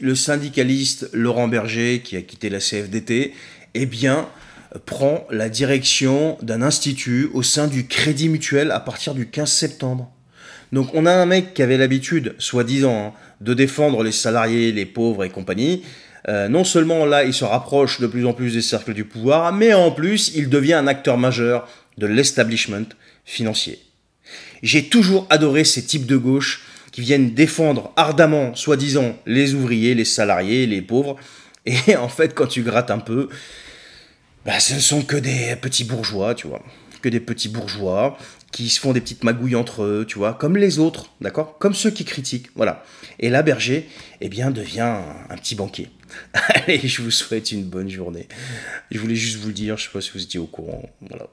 Le syndicaliste Laurent Berger, qui a quitté la CFDT, eh bien, prend la direction d'un institut au sein du Crédit Mutuel à partir du 15 septembre. Donc on a un mec qui avait l'habitude, soi-disant, hein, de défendre les salariés, les pauvres et compagnie. Euh, non seulement là, il se rapproche de plus en plus des cercles du pouvoir, mais en plus, il devient un acteur majeur de l'establishment financier. J'ai toujours adoré ces types de gauche qui viennent défendre ardemment, soi-disant, les ouvriers, les salariés, les pauvres. Et en fait, quand tu grattes un peu, bah, ce ne sont que des petits bourgeois, tu vois. Que des petits bourgeois qui se font des petites magouilles entre eux, tu vois, comme les autres, d'accord Comme ceux qui critiquent, voilà. Et là, Berger, eh bien, devient un petit banquier. Allez, je vous souhaite une bonne journée. Je voulais juste vous le dire, je sais pas si vous étiez au courant, voilà.